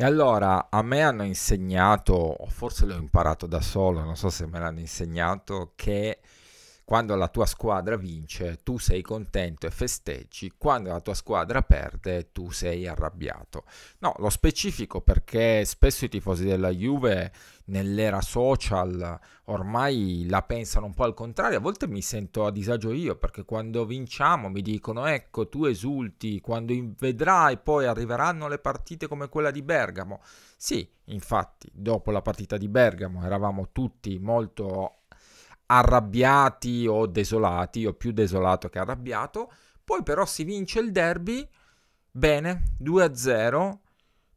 E allora a me hanno insegnato, o forse l'ho imparato da solo, non so se me l'hanno insegnato, che quando la tua squadra vince, tu sei contento e festeggi, quando la tua squadra perde, tu sei arrabbiato. No, lo specifico perché spesso i tifosi della Juve nell'era social ormai la pensano un po' al contrario, a volte mi sento a disagio io perché quando vinciamo mi dicono ecco tu esulti, quando vedrai poi arriveranno le partite come quella di Bergamo. Sì, infatti dopo la partita di Bergamo eravamo tutti molto arrabbiati o desolati, o più desolato che arrabbiato. Poi però si vince il derby, bene, 2-0.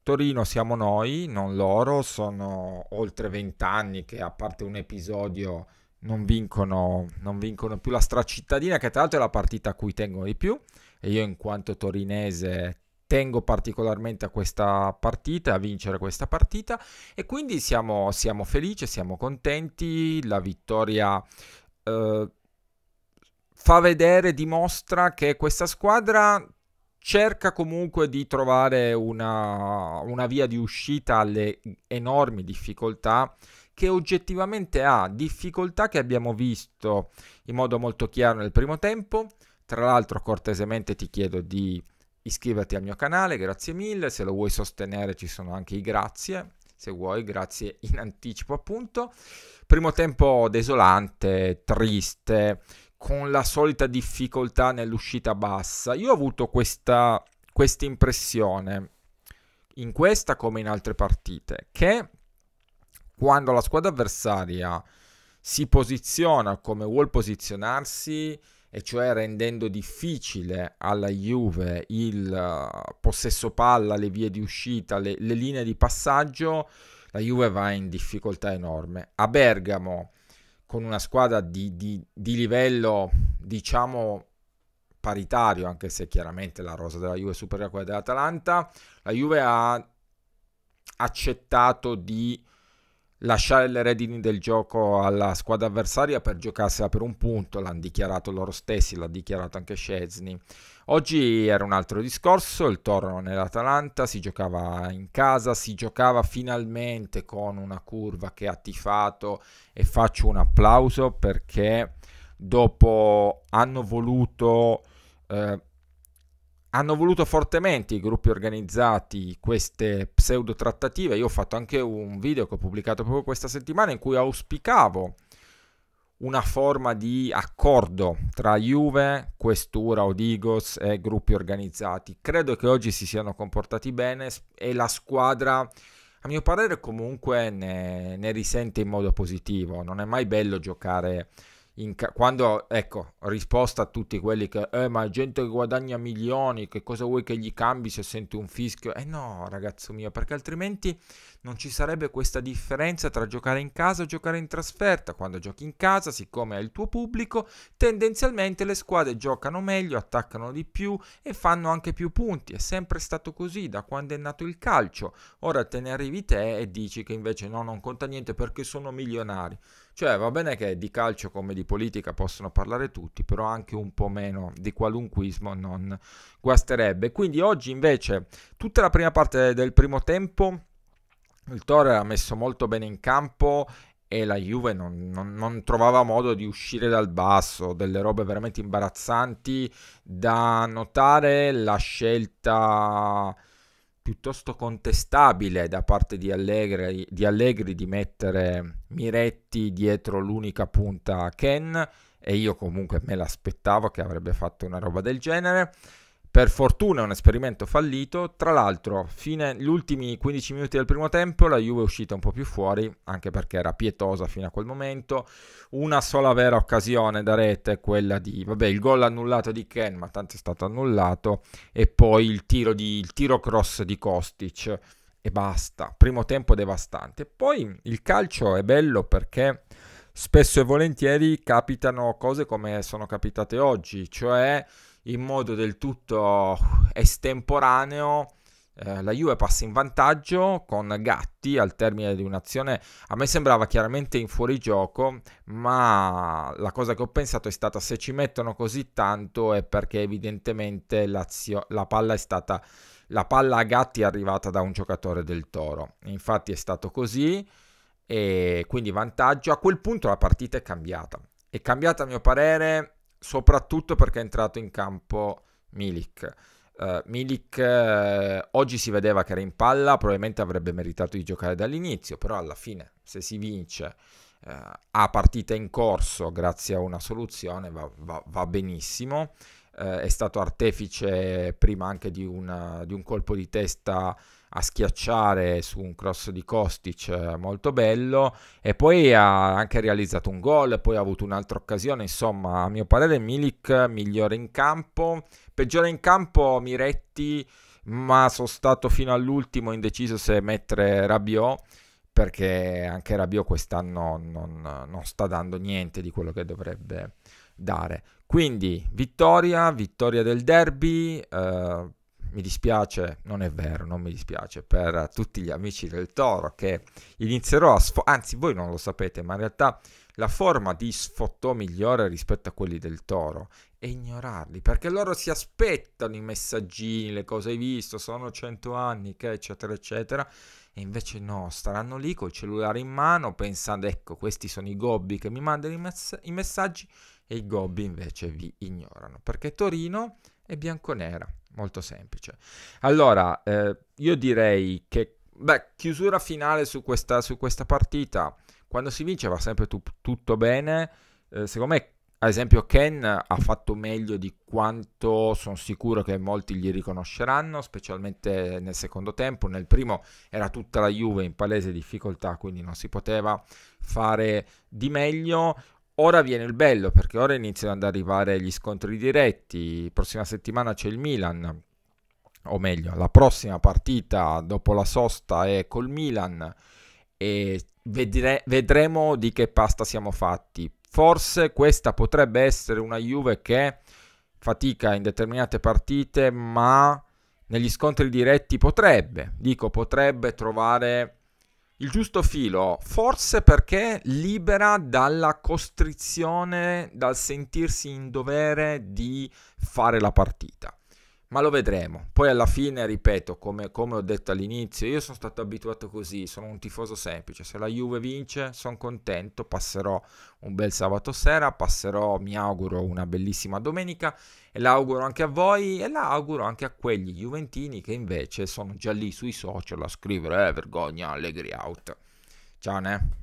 Torino siamo noi, non loro, sono oltre 20 anni che a parte un episodio non vincono, non vincono più la stracittadina, che tra l'altro è la partita a cui tengo di più, e io in quanto torinese tengo particolarmente a questa partita, a vincere questa partita e quindi siamo, siamo felici, siamo contenti, la vittoria eh, fa vedere, dimostra che questa squadra cerca comunque di trovare una, una via di uscita alle enormi difficoltà che oggettivamente ha, difficoltà che abbiamo visto in modo molto chiaro nel primo tempo, tra l'altro cortesemente ti chiedo di iscriverti al mio canale, grazie mille, se lo vuoi sostenere ci sono anche i grazie, se vuoi, grazie in anticipo appunto. Primo tempo desolante, triste, con la solita difficoltà nell'uscita bassa. Io ho avuto questa impressione, in questa come in altre partite, che quando la squadra avversaria si posiziona come vuol posizionarsi, e cioè rendendo difficile alla Juve il uh, possesso palla, le vie di uscita, le, le linee di passaggio, la Juve va in difficoltà enorme. A Bergamo, con una squadra di, di, di livello, diciamo, paritario, anche se chiaramente la rosa della Juve è superiore a quella dell'Atalanta, la Juve ha accettato di lasciare le redini del gioco alla squadra avversaria per giocarsela per un punto, l'hanno dichiarato loro stessi, l'ha dichiarato anche Scesni. Oggi era un altro discorso, il torno nell'Atalanta, si giocava in casa, si giocava finalmente con una curva che ha tifato e faccio un applauso perché dopo hanno voluto... Eh, hanno voluto fortemente i gruppi organizzati queste pseudo trattative. Io ho fatto anche un video che ho pubblicato proprio questa settimana in cui auspicavo una forma di accordo tra Juve, Questura, Odigos e gruppi organizzati. Credo che oggi si siano comportati bene e la squadra, a mio parere, comunque ne, ne risente in modo positivo. Non è mai bello giocare Ca- quando, ecco, risposta a tutti quelli che, eh, ma gente che guadagna milioni, che cosa vuoi che gli cambi se sente un fischio? Eh no, ragazzo mio, perché altrimenti non ci sarebbe questa differenza tra giocare in casa e giocare in trasferta. Quando giochi in casa, siccome è il tuo pubblico, tendenzialmente le squadre giocano meglio, attaccano di più e fanno anche più punti. È sempre stato così da quando è nato il calcio. Ora te ne arrivi te e dici che invece no, non conta niente perché sono milionari. Cioè va bene che di calcio come di politica possono parlare tutti, però anche un po' meno di qualunquismo non guasterebbe. Quindi oggi invece tutta la prima parte del primo tempo il Toro era messo molto bene in campo e la Juve non, non, non, trovava modo di uscire dal basso, delle robe veramente imbarazzanti da notare la scelta piuttosto contestabile da parte di Allegri, di Allegri di, mettere Miretti dietro l'unica punta a Ken e io comunque me l'aspettavo che avrebbe fatto una roba del genere per fortuna è un esperimento fallito, tra l'altro fine gli ultimi 15 minuti del primo tempo la Juve è uscita un po' più fuori, anche perché era pietosa fino a quel momento, una sola vera occasione da rete quella di, vabbè il gol annullato di Ken, ma tanto è stato annullato, e poi il tiro, di, il tiro cross di Kostic e basta, primo tempo devastante. Poi il calcio è bello perché spesso e volentieri capitano cose come sono capitate oggi, cioè in modo del tutto estemporaneo. Eh, la Juve passa in vantaggio con Gatti al termine di un'azione. A me sembrava chiaramente in fuorigioco, ma la cosa che ho pensato è stata se ci mettono così tanto è perché evidentemente la palla è stata la palla a Gatti è arrivata da un giocatore del Toro. Infatti è stato così e quindi vantaggio. A quel punto la partita è cambiata. È cambiata a mio parere soprattutto perché è entrato in campo Milik. Uh, Milik uh, oggi si vedeva che era in palla, probabilmente avrebbe meritato di giocare dall'inizio, però alla fine se si vince uh, eh, a partita in corso grazie a una soluzione va, va, va benissimo. è stato artefice prima anche di, una, di un colpo di testa a schiacciare su un cross di Kostic eh, molto bello e poi ha anche realizzato un gol, poi ha avuto un'altra occasione, insomma a mio parere Milik migliore in campo, peggiore in campo Miretti, ma sono stato fino all'ultimo indeciso se mettere Rabiot perché anche Rabiot quest'anno non, non sta dando niente di quello che dovrebbe dare. Quindi vittoria, vittoria del derby. Eh, mi dispiace, non è vero, non mi dispiace per tutti gli amici del toro che inizierò a sfotare, anzi voi non lo sapete, ma in realtà la forma di sfottò migliore rispetto a quelli del toro è ignorarli, perché loro si aspettano i messaggini, le cose hai visto, sono cento anni, che eccetera eccetera, e invece no, staranno lì col cellulare in mano pensando ecco questi sono i gobbi che mi mandano i, mess- i messaggi e i gobbi invece vi ignorano, perché Torino è bianconera molto semplice. Allora, eh, io direi che, beh, chiusura finale su questa, su questa partita. Quando si vince va sempre tu, tutto bene. Eh, secondo me, ad esempio, Ken ha fatto meglio di quanto sono sicuro che molti gli riconosceranno, specialmente nel secondo tempo. Nel primo era tutta la Juve in palese difficoltà, quindi non si poteva fare di meglio. Ora viene il bello perché ora iniziano ad arrivare gli scontri diretti, prossima settimana c'è il Milan, o meglio, la prossima partita dopo la sosta è col Milan e vedre- vedremo di che pasta siamo fatti. Forse questa potrebbe essere una Juve che fatica in determinate partite, ma negli scontri diretti potrebbe, dico potrebbe trovare il giusto filo, forse perché libera dalla costrizione, dal sentirsi in dovere di fare la partita ma lo vedremo. Poi alla fine, ripeto, come, come, ho detto all'inizio, io sono stato abituato così, sono un tifoso semplice, se la Juve vince sono contento, passerò un bel sabato sera, passerò, mi auguro, una bellissima domenica e l'auguro anche a voi e l'auguro anche a quegli juventini che invece sono già lì sui social a scrivere eh, vergogna, allegri out. Ciao, ne?